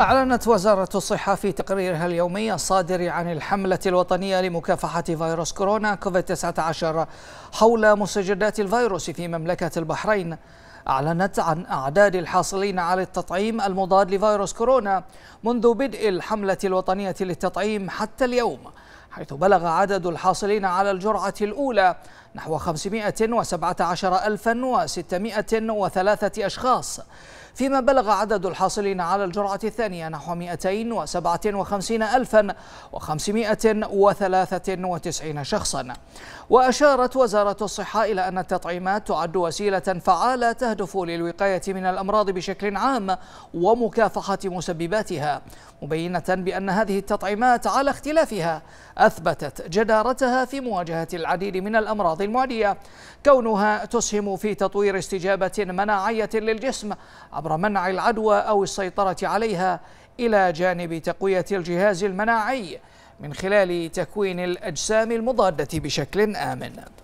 أعلنت وزارة الصحة في تقريرها اليومي الصادر عن الحملة الوطنية لمكافحة فيروس كورونا كوفيد-19 حول مسجدات الفيروس في مملكة البحرين أعلنت عن أعداد الحاصلين على التطعيم المضاد لفيروس كورونا منذ بدء الحملة الوطنية للتطعيم حتى اليوم حيث بلغ عدد الحاصلين على الجرعة الأولى نحو 517603 أشخاص فيما بلغ عدد الحاصلين على الجرعة الثانية نحو 257593 شخصا وأشارت وزارة الصحة إلى أن التطعيمات تعد وسيلة فعالة تهدف للوقاية من الأمراض بشكل عام ومكافحة مسبباتها مبينة بأن هذه التطعيمات على اختلافها أثبتت جدارتها في مواجهة العديد من الأمراض المعدية كونها تسهم في تطوير استجابة مناعية للجسم عبر منع العدوى أو السيطرة عليها إلى جانب تقوية الجهاز المناعي من خلال تكوين الأجسام المضادة بشكل آمن